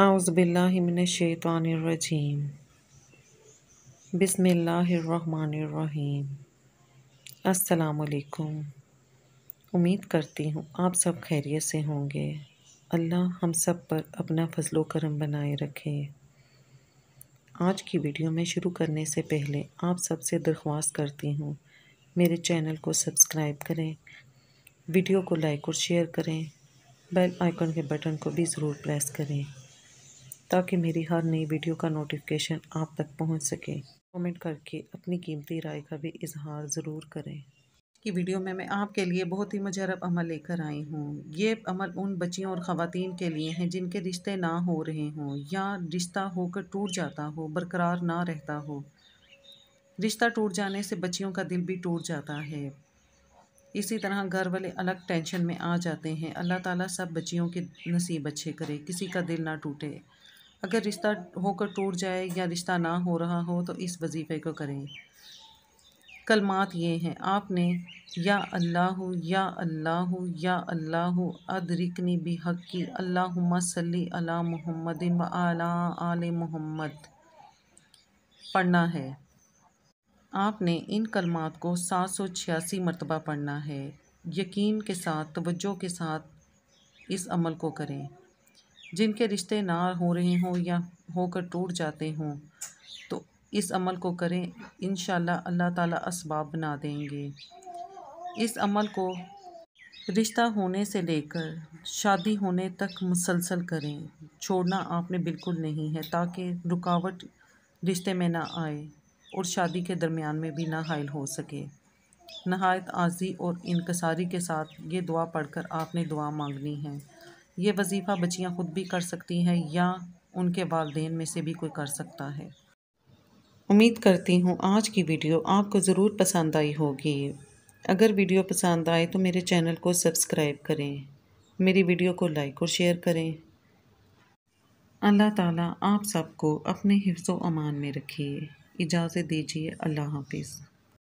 आउज़बिल्लिमिनशैतरजीम बिसमीम असलकुम उम्मीद करती हूँ आप सब खैरियत से होंगे अल्लाह हम सब पर अपना फजलो करम बनाए रखे आज की वीडियो में शुरू करने से पहले आप सबसे दरख्वास्त करती हूँ मेरे चैनल को सब्सक्राइब करें वीडियो को लाइक और शेयर करें बेल आइकन के बटन को भी ज़रूर प्रेस करें ताकि मेरी हर नई वीडियो का नोटिफिकेशन आप तक पहुंच सके कमेंट करके अपनी कीमती राय का भी इजहार ज़रूर करें कि वीडियो में मैं आपके लिए बहुत ही मुजरब अमल लेकर आई हूँ ये अमल उन बच्चियों और ख़वान के लिए हैं जिनके रिश्ते ना हो रहे हों या रिश्ता होकर टूट जाता हो बरकरार ना रहता हो रिश्ता टूट जाने से बच्चियों का दिल भी टूट जाता है इसी तरह घर वाले अलग टेंशन में आ जाते हैं अल्लाह ताला सब बच्चियों के नसीब अच्छे करे किसी का दिल ना टूटे अगर रिश्ता होकर टूट जाए या रिश्ता ना हो रहा हो तो इस वजीफ़े को करें कलमात ये हैं आपने या अल्लाह या अल्लाह या अल्लाह अदरिकनी बिहक्की अल्लाह सल्ली अला मोहम्मद व आल मोहम्मद पढ़ना है आपने इन कलमात को सात सौ छियासी मरतबा पढ़ना है यकीन के साथ तवज्जो के साथ इस अमल को करें जिनके रिश्ते ना हो रहे हों या होकर टूट जाते हों तो इस अमल को करें इन अल्लाह ताला असबाब बना देंगे इस अमल को रिश्ता होने से लेकर शादी होने तक मुसलसल करें छोड़ना आपने बिल्कुल नहीं है ताकि रुकावट रिश्ते में ना आए और शादी के दरमियान में भी ना हायल हो सके नहायत आजी और इनकसारी के साथ ये दुआ पढ़कर आपने दुआ मांगनी है ये वजीफ़ा बच्चियाँ ख़ुद भी कर सकती हैं या उनके वालदेन में से भी कोई कर सकता है उम्मीद करती हूँ आज की वीडियो आपको ज़रूर पसंद आई होगी अगर वीडियो पसंद आए तो मेरे चैनल को सब्सक्राइब करें मेरी वीडियो को लाइक और शेयर करें अल्लाह ताला आप सबको अपने हिफ्ज़ अमान में रखिए इजाज़त दीजिए अल्लाह हाफिज़